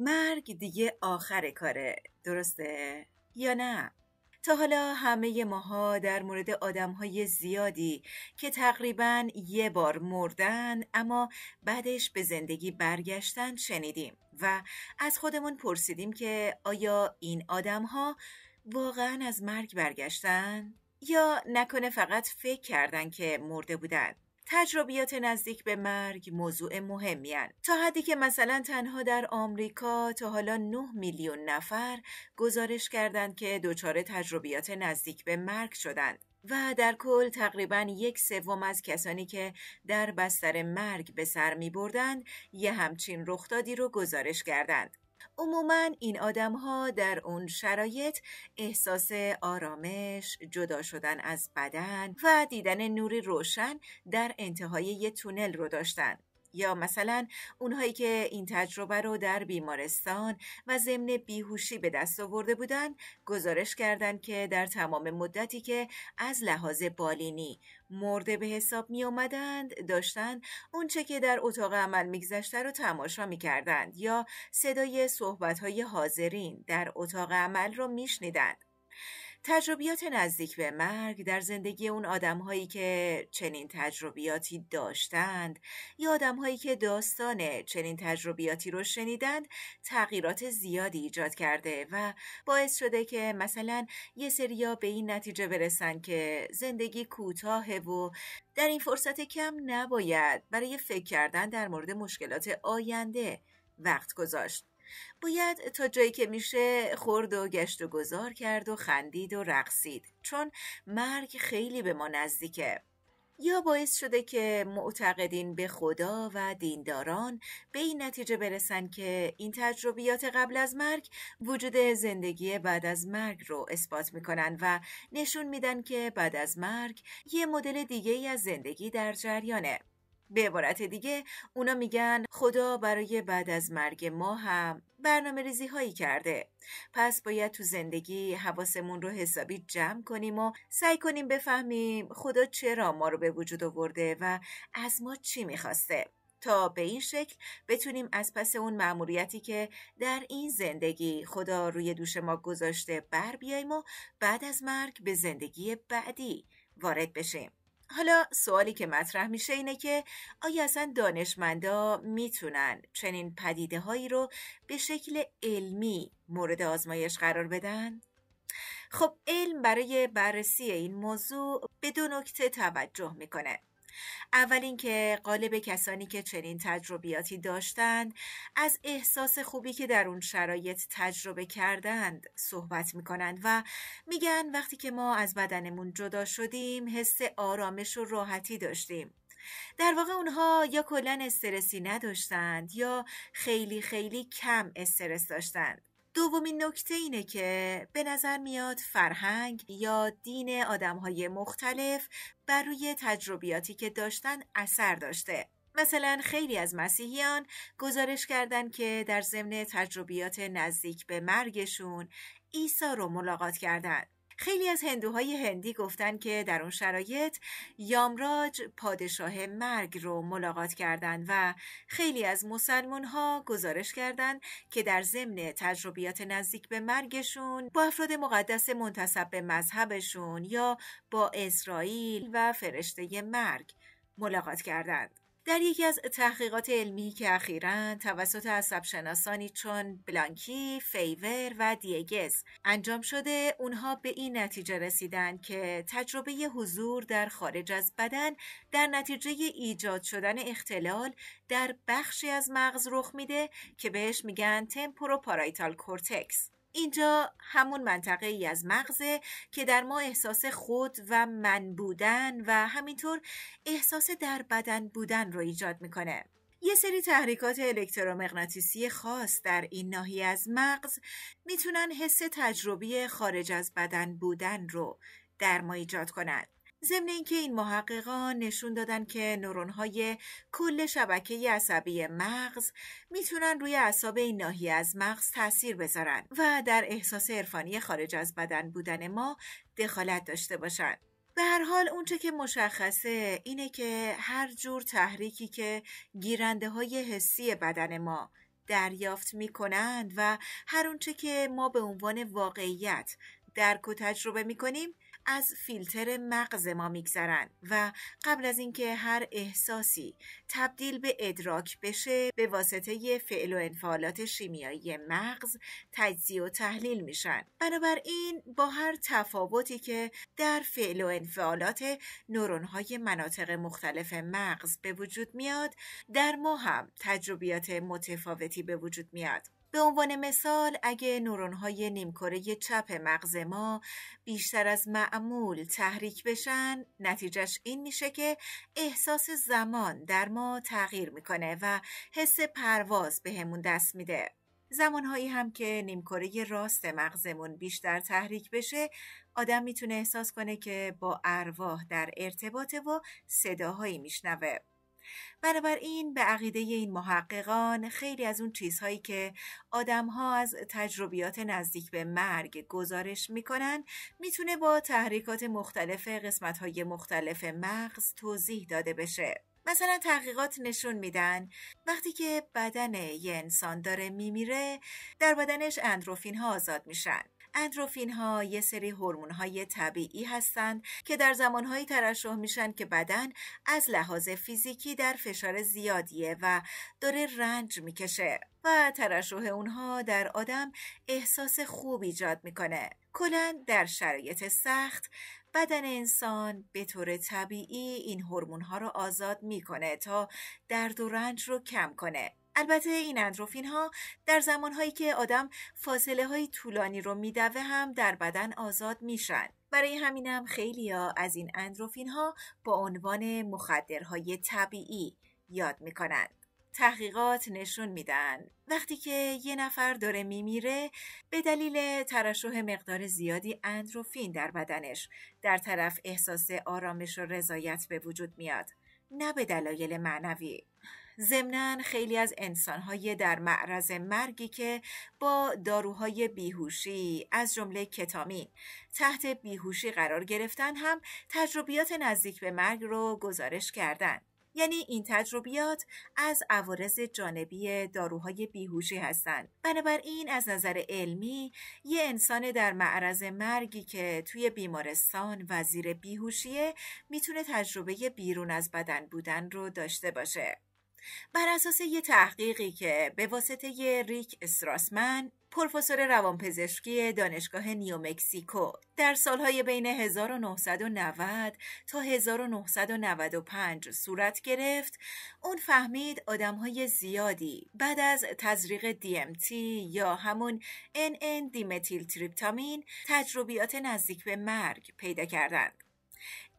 مرگ دیگه آخر کاره درسته یا نه تا حالا همه ماها در مورد آدم های زیادی که تقریبا یه بار مردن اما بعدش به زندگی برگشتن شنیدیم و از خودمون پرسیدیم که آیا این آدم ها واقعا از مرگ برگشتن؟ یا نکنه فقط فکر کردن که مرده بودند؟ تجربیات نزدیک به مرگ موضوع مهمی تا حدی که مثلا تنها در آمریکا تا حالا 9 میلیون نفر گزارش کردند که دچار تجربیات نزدیک به مرگ شدند و در کل تقریبا یک سوم از کسانی که در بستر مرگ به سر می بردند یه همچین رخدادی رو گزارش کردند. عموما این آدم ها در اون شرایط احساس آرامش، جدا شدن از بدن و دیدن نوری روشن در انتهای یه تونل رو داشتند. یا مثلا اونهایی که این تجربه رو در بیمارستان و ضمن بیهوشی به دست آورده بودند گزارش کردند که در تمام مدتی که از لحاظ بالینی مرده به حساب می آمدند داشتن اونچه که در اتاق عمل میگذشته رو تماشا می کردند یا صدای صحبت های حاضرین در اتاق عمل رو میشنیدند تجربیات نزدیک به مرگ در زندگی اون هایی که چنین تجربیاتی داشتند یا آدمهایی که داستان چنین تجربیاتی رو شنیدند تغییرات زیادی ایجاد کرده و باعث شده که مثلا یه سریا به این نتیجه برسن که زندگی کوتاهه و در این فرصت کم نباید برای فکر کردن در مورد مشکلات آینده وقت گذاشت باید تا جایی که میشه خورد و گشت و گذار کرد و خندید و رقصید چون مرگ خیلی به ما نزدیکه یا باعث شده که معتقدین به خدا و دینداران به این نتیجه برسن که این تجربیات قبل از مرگ وجود زندگی بعد از مرگ رو اثبات میکنن و نشون میدن که بعد از مرگ یه مدل دیگه ای از زندگی در جریانه به عبارت دیگه اونا میگن خدا برای بعد از مرگ ما هم برنامه ریزی هایی کرده پس باید تو زندگی حواسمون رو حسابی جمع کنیم و سعی کنیم بفهمیم خدا چرا ما رو به وجود آورده و از ما چی میخواسته تا به این شکل بتونیم از پس اون مأموریتی که در این زندگی خدا روی دوش ما گذاشته بر بیاییم و بعد از مرگ به زندگی بعدی وارد بشیم حالا سوالی که مطرح میشه اینه که آیا اصلا دانشمندا میتونن چنین پدیده هایی رو به شکل علمی مورد آزمایش قرار بدن؟ خب علم برای بررسی این موضوع به دو نکته توجه میکنه اول اینکه قالب کسانی که چنین تجربیاتی داشتند از احساس خوبی که در اون شرایط تجربه کردند صحبت می کنند و میگن وقتی که ما از بدنمون جدا شدیم حس آرامش و راحتی داشتیم در واقع اونها یا کلا استرسی نداشتند یا خیلی خیلی کم استرس داشتند دومین نکته اینه که به نظر میاد فرهنگ یا دین های مختلف بر روی تجربیاتی که داشتن اثر داشته مثلا خیلی از مسیحیان گزارش کردند که در ضمن تجربیات نزدیک به مرگشون عیسی رو ملاقات کردند خیلی از هندوهای هندی گفتن که در اون شرایط یامراج پادشاه مرگ رو ملاقات کردند و خیلی از مسلمان ها گزارش کردند که در ضمن تجربیات نزدیک به مرگشون با افراد مقدس منتصب به مذهبشون یا با اسرائیل و فرشته مرگ ملاقات کردند. در یکی از تحقیقات علمی که اخیرا توسط عصبشناسانی چون بلانکی، فیور و دیگز انجام شده اونها به این نتیجه رسیدن که تجربه حضور در خارج از بدن در نتیجه ایجاد شدن اختلال در بخشی از مغز رخ میده که بهش میگن تمپورو پارایتال کورتکس اینجا همون منطقه ای از مغزه که در ما احساس خود و من بودن و همینطور احساس در بدن بودن رو ایجاد میکنه. یه سری تحریکات الکترومغناطیسی خاص در این ناحیه از مغز میتونن حس تجربی خارج از بدن بودن رو در ما ایجاد کنند. ضمن اینکه این محققان نشون دادن که های کل شبکه عصبی مغز میتونن روی اعصاب این ناحیه از مغز تاثیر بذارن و در احساس عرفانی خارج از بدن بودن ما دخالت داشته باشن به هر حال اونچه که مشخصه اینه که هر جور تحریکی که گیرنده های حسی بدن ما دریافت می کنند و هر اونچه که ما به عنوان واقعیت درک و تجربه می از فیلتر مغز ما میگذرن و قبل از اینکه هر احساسی تبدیل به ادراک بشه به واسطه فعل و انفعالات شیمیایی مغز تجزیه و تحلیل میشن بنابراین با هر تفاوتی که در فعل و انفعالات نورونهای مناطق مختلف مغز به وجود میاد در ما هم تجربیات متفاوتی به وجود میاد به عنوان مثال اگه نورونهای نیمکره چپ مغز ما بیشتر از معمول تحریک بشن نتیجهش این میشه که احساس زمان در ما تغییر میکنه و حس پرواز بهمون دست میده زمانهایی هم که نیمکره راست مغزمون بیشتر تحریک بشه آدم میتونه احساس کنه که با ارواح در ارتباط و صداهایی میشنوه بنابراین به عقیده این محققان خیلی از اون چیزهایی که آدمها از تجربیات نزدیک به مرگ گزارش میکنن میتونه با تحریکات مختلف قسمتهای مختلف مغز توضیح داده بشه مثلا تحقیقات نشون میدن وقتی که بدن یه انسان داره میمیره در بدنش اندروفین ها آزاد میشن اندروفین ها یه سری هورمون های طبیعی هستند که در های ترشح میشن که بدن از لحاظ فیزیکی در فشار زیادیه و داره رنج میکشه و ترشح اونها در آدم احساس خوب ایجاد میکنه کلا در شرایط سخت بدن انسان به طور طبیعی این هورمون ها رو آزاد میکنه تا درد و رنج رو کم کنه البته این اندروفین ها در زمانهایی که آدم فاصله های طولانی رو میدوه هم در بدن آزاد میشن برای همینم خیلی ها از این اندروفین ها با عنوان مخدرهای طبیعی یاد میکنند تحقیقات نشون میدن وقتی که یه نفر داره میمیره به دلیل ترشح مقدار زیادی اندروفین در بدنش در طرف احساس آرامش و رضایت به وجود میاد نه به دلایل معنوی زمنان خیلی از انسانهای در معرض مرگی که با داروهای بیهوشی از جمله کتامین تحت بیهوشی قرار گرفتن هم تجربیات نزدیک به مرگ رو گزارش کردند. یعنی این تجربیات از عوارض جانبی داروهای بیهوشی هستند. بنابراین از نظر علمی یه انسان در معرض مرگی که توی بیمارستان وزیر بیهوشیه میتونه تجربه بیرون از بدن بودن رو داشته باشه. بر اساس یه تحقیقی که به واسطه یه ریک استراسمن پروفسور روانپزشکی دانشگاه نیومکسیکو در سالهای بین 1990 تا 1995 صورت گرفت اون فهمید آدمهای زیادی بعد از تزریق DMT یا همون NN دیمتیل تریپتامین تجربیات نزدیک به مرگ پیدا کردند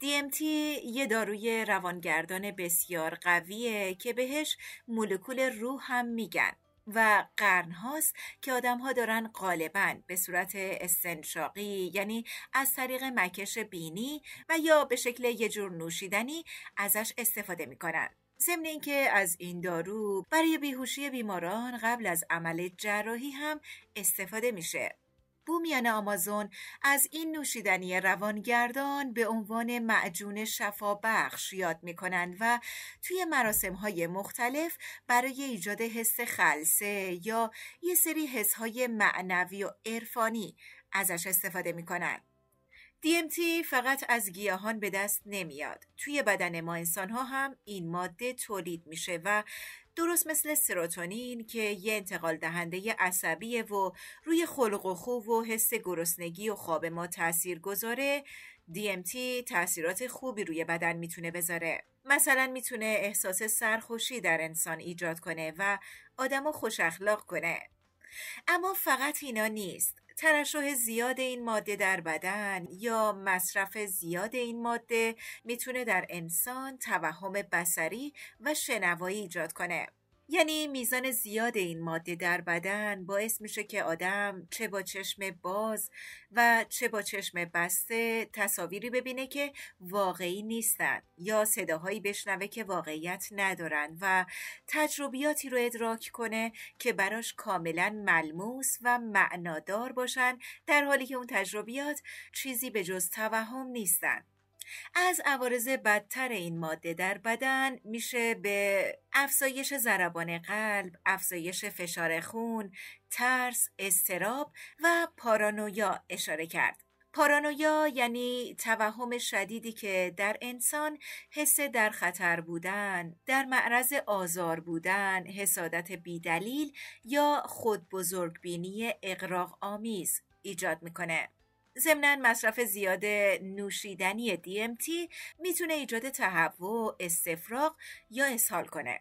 DMT یه داروی روانگردان بسیار قویه که بهش مولکول روح هم میگن و قرن هاست که آدم ها دارن غالبا به صورت استنشاقی یعنی از طریق مکش بینی و یا به شکل یه جور نوشیدنی ازش استفاده میکنن ضمن اینکه از این دارو برای بیهوشی بیماران قبل از عمل جراحی هم استفاده میشه بومیان آمازون از این نوشیدنی روانگردان به عنوان معجون بخش یاد می کنند و توی مراسم های مختلف برای ایجاد حس خلصه یا یه سری حس های معنوی و عرفانی ازش استفاده میکنند. DMT فقط از گیاهان به دست نمیاد. توی بدن ما انسان ها هم این ماده تولید میشه و درست مثل سروتونین که یه انتقال دهنده عصبیه و روی خلق و خوب و حس گرسنگی و خواب ما تاثیر گذاره DMT تاثیرات خوبی روی بدن میتونه بذاره مثلا میتونه احساس سرخوشی در انسان ایجاد کنه و آدم خوش اخلاق کنه اما فقط اینا نیست ترشح زیاد این ماده در بدن یا مصرف زیاد این ماده میتونه در انسان توهم بسری و شنوایی ایجاد کنه یعنی میزان زیاد این ماده در بدن باعث میشه که آدم چه با چشم باز و چه با چشم بسته تصاویری ببینه که واقعی نیستن یا صداهایی بشنوه که واقعیت ندارن و تجربیاتی رو ادراک کنه که براش کاملا ملموس و معنادار باشن در حالی که اون تجربیات چیزی به جز توهم نیستن از عوارض بدتر این ماده در بدن میشه به افزایش ضربان قلب، افزایش فشار خون، ترس، استراب و پارانویا اشاره کرد. پارانویا یعنی توهم شدیدی که در انسان حس در خطر بودن، در معرض آزار بودن، حسادت بیدلیل یا خود بزرگ بینی اقراق آمیز ایجاد میکنه. ضمنا مصرف زیاد نوشیدنی DMT میتونه ایجاد تهوع، استفراغ یا اسهال کنه.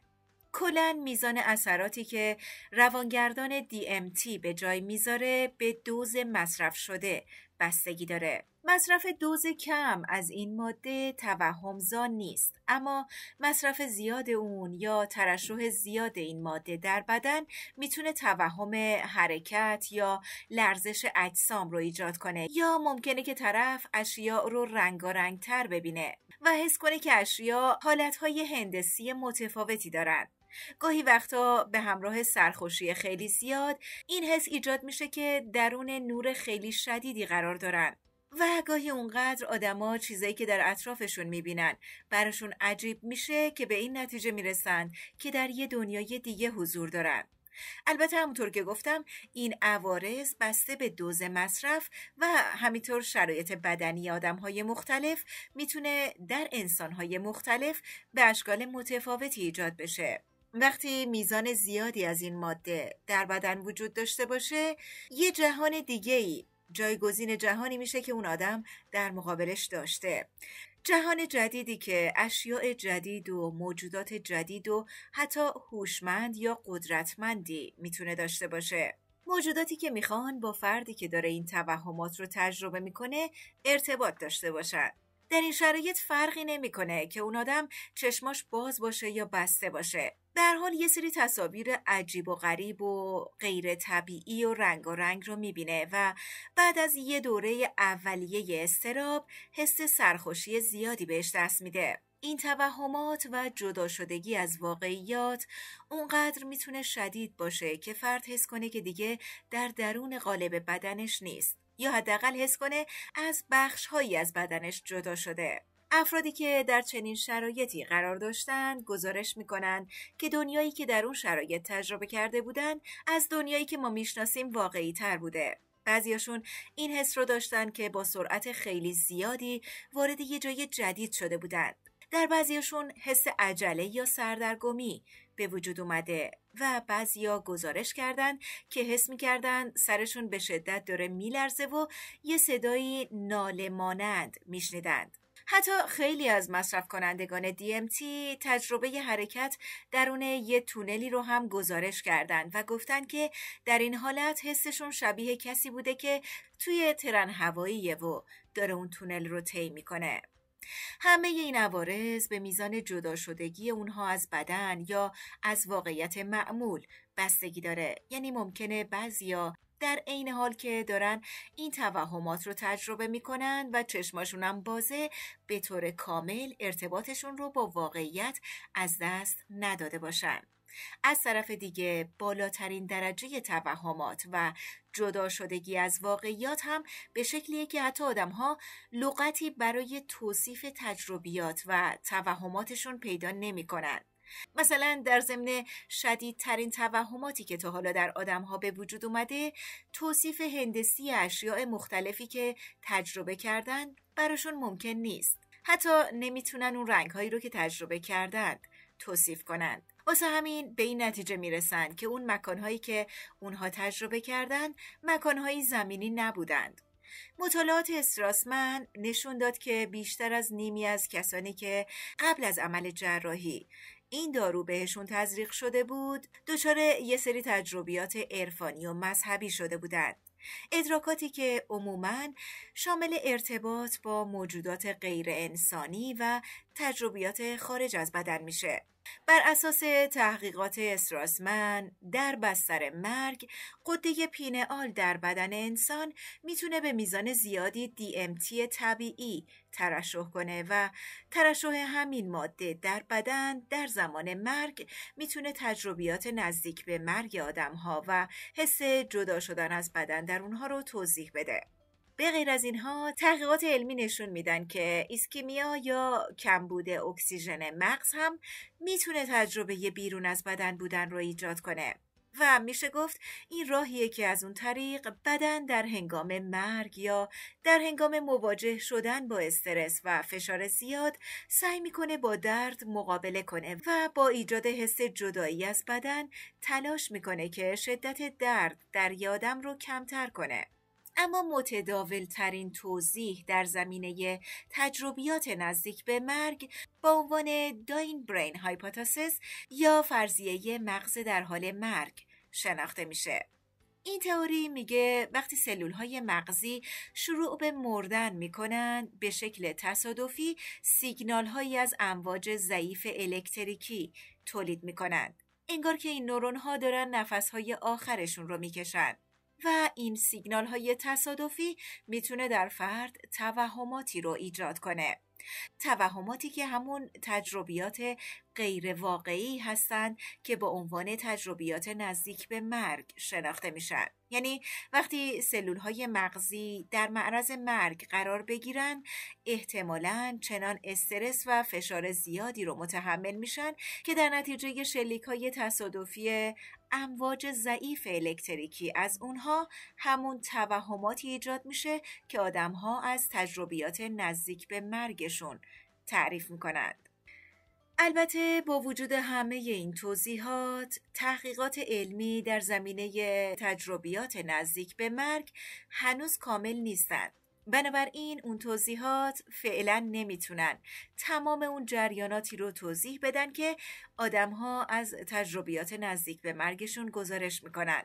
کلا میزان اثراتی که روانگردان DMT به جای میذاره به دوز مصرف شده بستگی داره مصرف دوز کم از این ماده توهمزا نیست اما مصرف زیاد اون یا ترشح زیاد این ماده در بدن میتونه توهم حرکت یا لرزش اجسام رو ایجاد کنه یا ممکنه که طرف اشیاء رو رنگارنگ تر ببینه و حس کنه که اشیاء حالتهای هندسی متفاوتی دارند گاهی وقتا به همراه سرخوشی خیلی زیاد این حس ایجاد میشه که درون نور خیلی شدیدی قرار دارن و گاهی اونقدر آدما چیزایی که در اطرافشون میبینن براشون عجیب میشه که به این نتیجه میرسن که در یه دنیای دیگه حضور دارن البته همونطور که گفتم این عوارض بسته به دوز مصرف و همینطور شرایط بدنی آدم های مختلف میتونه در انسان های مختلف به اشکال متفاوتی ایجاد بشه وقتی میزان زیادی از این ماده در بدن وجود داشته باشه یه جهان دیگه ای جایگزین جهانی میشه که اون آدم در مقابلش داشته جهان جدیدی که اشیاء جدید و موجودات جدید و حتی هوشمند یا قدرتمندی میتونه داشته باشه موجوداتی که میخوان با فردی که داره این توهمات رو تجربه میکنه ارتباط داشته باشن در این شرایط فرقی نمیکنه که اون آدم چشماش باز باشه یا بسته باشه در حال یه سری تصاویر عجیب و غریب و غیر طبیعی و رنگ و رنگ رو میبینه و بعد از یه دوره اولیه استراب حس سرخوشی زیادی بهش دست میده. این توهمات و جدا شدگی از واقعیات اونقدر میتونه شدید باشه که فرد حس کنه که دیگه در درون قالب بدنش نیست. یا حداقل حس کنه از بخش هایی از بدنش جدا شده. افرادی که در چنین شرایطی قرار داشتند گزارش میکنند که دنیایی که در اون شرایط تجربه کرده بودند از دنیایی که ما میشناسیم واقعی تر بوده. بعضیاشون این حس رو داشتن که با سرعت خیلی زیادی وارد یه جای جدید شده بودند. در بعضیاشون حس عجله یا سردرگمی به وجود اومده و بعضیا گزارش کردند که حس میکردن سرشون به شدت داره میلرزه و یه صدایی ناله مانند میشنیدند حتی خیلی از مصرف کنندگان DMT تجربه حرکت درون یه تونلی رو هم گزارش کردند و گفتند که در این حالت حسشون شبیه کسی بوده که توی ترن هواییه و داره اون تونل رو طی میکنه. همه این عوارض به میزان جدا شدگی اونها از بدن یا از واقعیت معمول بستگی داره یعنی ممکنه بعضیا در عین حال که دارن این توهمات رو تجربه میکنن و چشماشون هم بازه به طور کامل ارتباطشون رو با واقعیت از دست نداده باشند. از طرف دیگه بالاترین درجه توهمات و جدا شدگی از واقعیات هم به شکلی که حتی آدم ها لغتی برای توصیف تجربیات و توهماتشون پیدا کنند مثلا در ضمن شدیدترین توهماتی که تا حالا در ها به وجود اومده توصیف هندسی اشیاء مختلفی که تجربه کردن براشون ممکن نیست حتی نمیتونن اون هایی رو که تجربه کردند توصیف کنند واسه همین به این نتیجه میرسند که اون مکانهایی که اونها تجربه کردند مکانهایی زمینی نبودند. مطالعات استراسمن نشون داد که بیشتر از نیمی از کسانی که قبل از عمل جراحی این دارو بهشون تزریق شده بود دچار یه سری تجربیات عرفانی و مذهبی شده بودند ادراکاتی که عموما شامل ارتباط با موجودات غیر انسانی و تجربیات خارج از بدن میشه بر اساس تحقیقات استراسمن در بستر مرگ قده پینئال در بدن انسان میتونه به میزان زیادی DMT طبیعی ترشح کنه و ترشح همین ماده در بدن در زمان مرگ میتونه تجربیات نزدیک به مرگ آدم ها و حس جدا شدن از بدن در اونها رو توضیح بده. به غیر از اینها تحقیقات علمی نشون میدن که ایسکیمیا یا کمبود اکسیژن مغز هم میتونه تجربه بیرون از بدن بودن رو ایجاد کنه و میشه گفت این راهیه که از اون طریق بدن در هنگام مرگ یا در هنگام مواجه شدن با استرس و فشار زیاد سعی میکنه با درد مقابله کنه و با ایجاد حس جدایی از بدن تلاش میکنه که شدت درد در یادم رو کمتر کنه اما ترین توضیح در زمینه تجربیات نزدیک به مرگ با عنوان داین برین هایپاتاسس یا فرضیه مغز در حال مرگ شناخته میشه. این تئوری میگه وقتی سلول های مغزی شروع به مردن میکنن به شکل تصادفی سیگنال هایی از امواج ضعیف الکتریکی تولید میکنند. انگار که این نورون ها دارن نفس های آخرشون رو میکشند. و این سیگنال های تصادفی میتونه در فرد توهماتی رو ایجاد کنه توهماتی که همون تجربیات غیر واقعی هستند که با عنوان تجربیات نزدیک به مرگ شناخته میشن یعنی وقتی سلول های مغزی در معرض مرگ قرار بگیرن احتمالا چنان استرس و فشار زیادی رو متحمل میشن که در نتیجه شلیک های تصادفی امواج ضعیف الکتریکی از اونها همون توهماتی ایجاد میشه که آدمها از تجربیات نزدیک به مرگشون تعریف میکنند. البته با وجود همه این توضیحات تحقیقات علمی در زمینه تجربیات نزدیک به مرگ هنوز کامل نیستند بنابراین اون توضیحات فعلا نمیتونن تمام اون جریاناتی رو توضیح بدن که آدمها از تجربیات نزدیک به مرگشون گزارش میکنن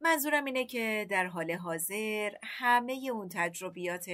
منظورم اینه که در حال حاضر همه اون تجربیات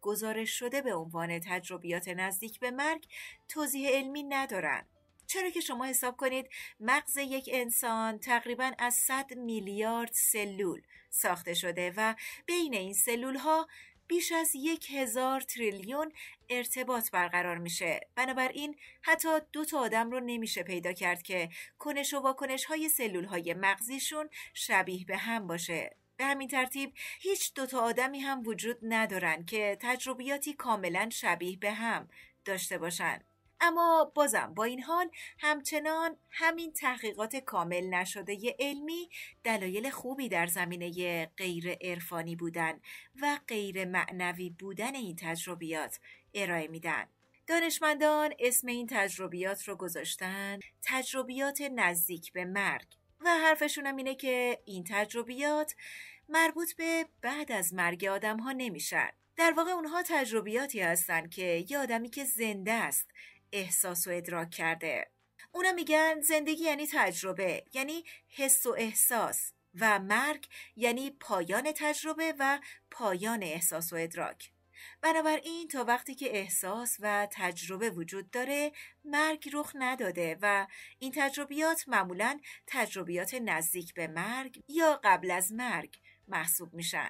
گزارش شده به عنوان تجربیات نزدیک به مرگ توضیح علمی ندارن چرا که شما حساب کنید مغز یک انسان تقریبا از 100 میلیارد سلول ساخته شده و بین این سلول ها بیش از یک هزار تریلیون ارتباط برقرار میشه بنابراین حتی دو تا آدم رو نمیشه پیدا کرد که کنش و واکنش های سلول های مغزیشون شبیه به هم باشه به همین ترتیب هیچ دوتا آدمی هم وجود ندارن که تجربیاتی کاملا شبیه به هم داشته باشند. اما بازم با این حال همچنان همین تحقیقات کامل نشده ی علمی دلایل خوبی در زمینه غیر عرفانی بودن و غیر معنوی بودن این تجربیات ارائه میدن. دانشمندان اسم این تجربیات رو گذاشتن تجربیات نزدیک به مرگ و حرفشون اینه که این تجربیات مربوط به بعد از مرگ آدم ها نمیشن. در واقع اونها تجربیاتی هستند که یه آدمی که زنده است احساس و ادراک کرده اونا میگن زندگی یعنی تجربه یعنی حس و احساس و مرگ یعنی پایان تجربه و پایان احساس و ادراک بنابراین تا وقتی که احساس و تجربه وجود داره مرگ رخ نداده و این تجربیات معمولا تجربیات نزدیک به مرگ یا قبل از مرگ محسوب میشن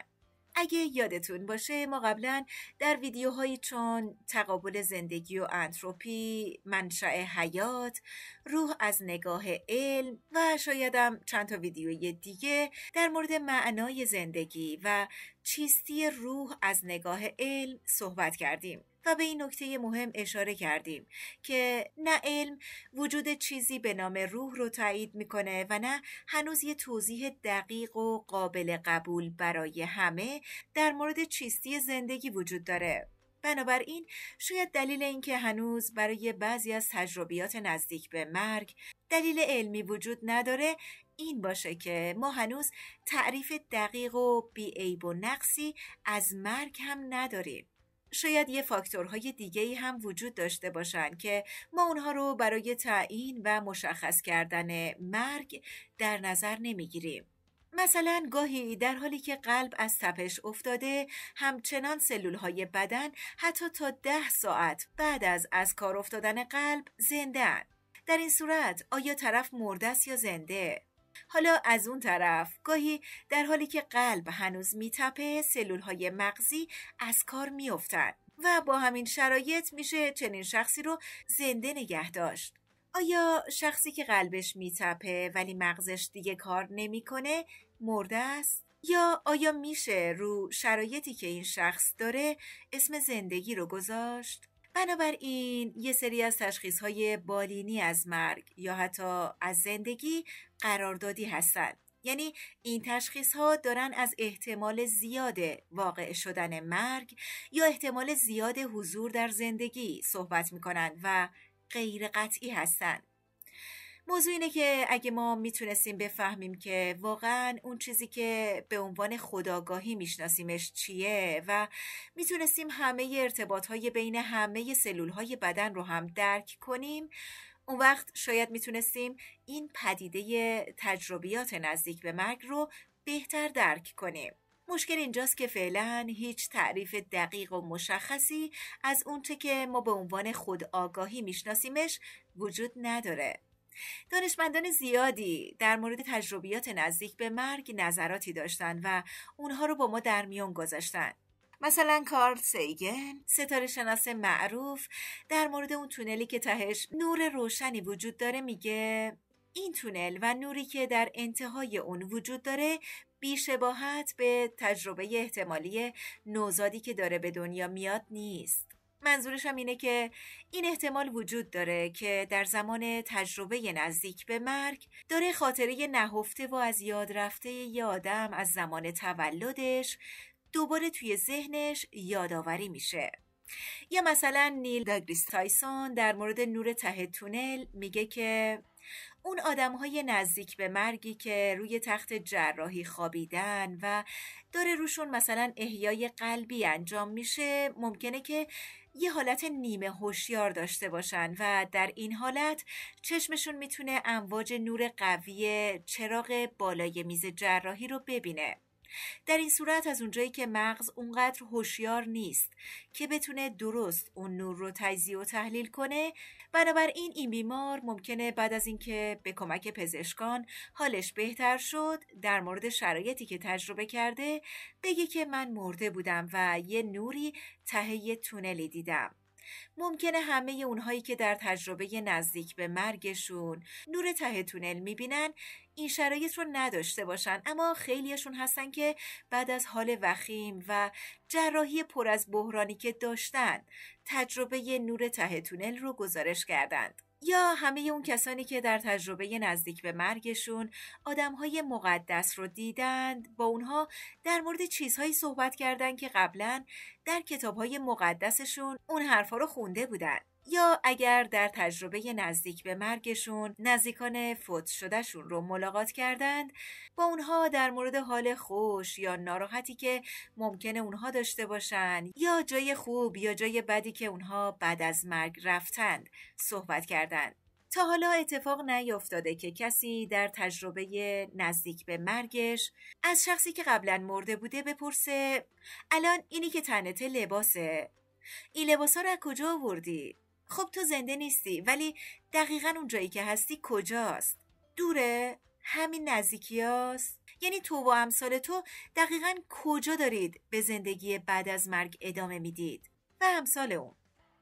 اگه یادتون باشه ما قبلا در ویدیوهایی چون تقابل زندگی و انتروپی، منشأ حیات، روح از نگاه علم و شایدم چند تا ویدیوی دیگه در مورد معنای زندگی و چیستی روح از نگاه علم صحبت کردیم و به این نکته مهم اشاره کردیم که نه علم وجود چیزی به نام روح رو تایید میکنه و نه هنوز یه توضیح دقیق و قابل قبول برای همه در مورد چیستی زندگی وجود داره بنابراین شاید دلیل اینکه هنوز برای بعضی از تجربیات نزدیک به مرگ دلیل علمی وجود نداره این باشه که ما هنوز تعریف دقیق و بیعیب و نقصی از مرگ هم نداریم شاید یه فاکتورهای دیگه هم وجود داشته باشن که ما اونها رو برای تعیین و مشخص کردن مرگ در نظر نمیگیریم. مثلا گاهی در حالی که قلب از تپش افتاده همچنان سلول های بدن حتی تا ده ساعت بعد از از کار افتادن قلب زنده در این صورت آیا طرف مرده است یا زنده؟ حالا از اون طرف گاهی در حالی که قلب هنوز میتپه سلول های مغزی از کار میافتن و با همین شرایط میشه چنین شخصی رو زنده نگه داشت آیا شخصی که قلبش میتپه ولی مغزش دیگه کار نمیکنه مرده است یا آیا میشه رو شرایطی که این شخص داره اسم زندگی رو گذاشت بنابراین یه سری از های بالینی از مرگ یا حتی از زندگی قراردادی هستند یعنی این تشخیص ها دارن از احتمال زیاد واقع شدن مرگ یا احتمال زیاد حضور در زندگی صحبت می کنند و غیر قطعی هستند. موضوع اینه که اگه ما میتونستیم بفهمیم که واقعا اون چیزی که به عنوان خداگاهی میشناسیمش چیه و میتونستیم همه ارتباط های بین همه سلول های بدن رو هم درک کنیم اون وقت شاید میتونستیم این پدیده تجربیات نزدیک به مرگ رو بهتر درک کنیم مشکل اینجاست که فعلا هیچ تعریف دقیق و مشخصی از اونچه که ما به عنوان خودآگاهی میشناسیمش وجود نداره دانشمندان زیادی در مورد تجربیات نزدیک به مرگ نظراتی داشتند و اونها رو با ما در میان گذاشتند. مثلا کارل سیگن ستاره شناس معروف در مورد اون تونلی که تهش نور روشنی وجود داره میگه این تونل و نوری که در انتهای اون وجود داره بیشباهت به تجربه احتمالی نوزادی که داره به دنیا میاد نیست منظورشم اینه که این احتمال وجود داره که در زمان تجربه نزدیک به مرگ داره خاطره نهفته و از یاد رفته یه آدم از زمان تولدش دوباره توی ذهنش یادآوری میشه یا مثلا نیل داگریس تایسون در مورد نور ته تونل میگه که اون آدم های نزدیک به مرگی که روی تخت جراحی خوابیدن و داره روشون مثلا احیای قلبی انجام میشه ممکنه که یه حالت نیمه هوشیار داشته باشن و در این حالت چشمشون میتونه امواج نور قوی چراغ بالای میز جراحی رو ببینه در این صورت از اونجایی که مغز اونقدر هوشیار نیست که بتونه درست اون نور رو تجزیه و تحلیل کنه بنابراین این بیمار ممکنه بعد از اینکه به کمک پزشکان حالش بهتر شد در مورد شرایطی که تجربه کرده بگه که من مرده بودم و یه نوری ته تونلی دیدم ممکنه همه اونهایی که در تجربه نزدیک به مرگشون نور ته تونل میبینن این شرایط رو نداشته باشن اما خیلیشون هستن که بعد از حال وخیم و جراحی پر از بحرانی که داشتن تجربه نور ته تونل رو گزارش کردند یا همه اون کسانی که در تجربه نزدیک به مرگشون های مقدس رو دیدند با اونها در مورد چیزهایی صحبت کردند که قبلا در کتابهای مقدسشون اون حرفها رو خونده بودند یا اگر در تجربه نزدیک به مرگشون نزدیکان فوت شدهشون رو ملاقات کردند با اونها در مورد حال خوش یا ناراحتی که ممکنه اونها داشته باشند یا جای خوب یا جای بدی که اونها بعد از مرگ رفتند صحبت کردند تا حالا اتفاق نیافتاده که کسی در تجربه نزدیک به مرگش از شخصی که قبلا مرده بوده بپرسه الان اینی که تنته لباسه این لباسا رو از کجا آوردی خب تو زنده نیستی ولی دقیقا اون جایی که هستی کجاست دوره همین نزدیکی هست؟ یعنی تو و امثال تو دقیقا کجا دارید به زندگی بعد از مرگ ادامه میدید و امثال اون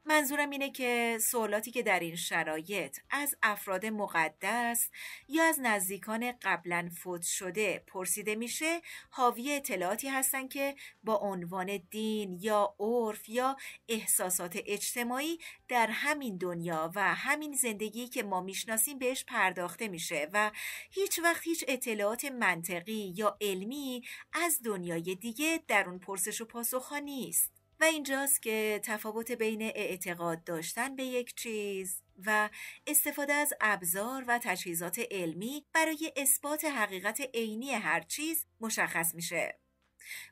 منظورم اینه که سوالاتی که در این شرایط از افراد مقدس یا از نزدیکان قبلا فوت شده پرسیده میشه حاوی اطلاعاتی هستند که با عنوان دین یا عرف یا احساسات اجتماعی در همین دنیا و همین زندگی که ما میشناسیم بهش پرداخته میشه و هیچ وقت هیچ اطلاعات منطقی یا علمی از دنیای دیگه در اون پرسش و پاسخ نیست و اینجاست که تفاوت بین اعتقاد داشتن به یک چیز و استفاده از ابزار و تجهیزات علمی برای اثبات حقیقت عینی هر چیز مشخص میشه.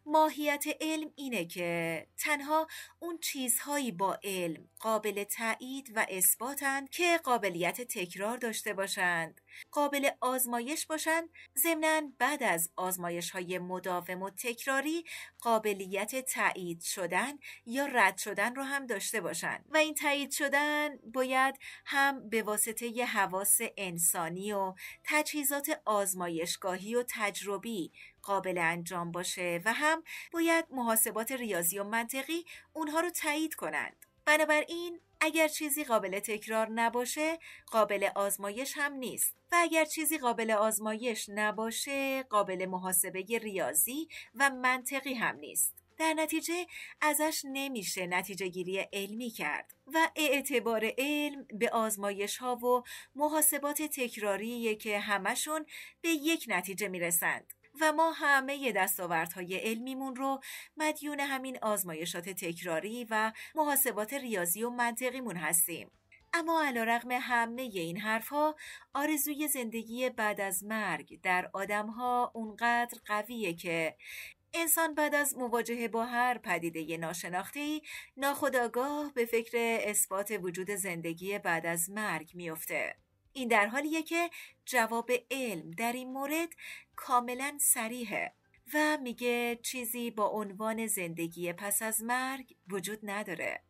ماهیت علم اینه که تنها اون چیزهایی با علم قابل تایید و اثباتند که قابلیت تکرار داشته باشند قابل آزمایش باشند ضمنا بعد از آزمایش های مداوم و تکراری قابلیت تایید شدن یا رد شدن رو هم داشته باشند و این تایید شدن باید هم به واسطه حواس انسانی و تجهیزات آزمایشگاهی و تجربی قابل انجام باشه و هم باید محاسبات ریاضی و منطقی اونها رو تایید کنند. بنابراین اگر چیزی قابل تکرار نباشه قابل آزمایش هم نیست و اگر چیزی قابل آزمایش نباشه قابل محاسبه ریاضی و منطقی هم نیست. در نتیجه ازش نمیشه نتیجه گیری علمی کرد و اعتبار علم به آزمایش ها و محاسبات تکراریه که همشون به یک نتیجه میرسند. و ما همه دستاوردهای علمیمون رو مدیون همین آزمایشات تکراری و محاسبات ریاضی و منطقیمون هستیم. اما علیرغم همه این حرفها آرزوی زندگی بعد از مرگ در آدمها اونقدر قویه که انسان بعد از مواجهه با هر پدیده ناشناخته ناخداگاه به فکر اثبات وجود زندگی بعد از مرگ میافته. این در حالیه که جواب علم در این مورد کاملا سریحه و میگه چیزی با عنوان زندگی پس از مرگ وجود نداره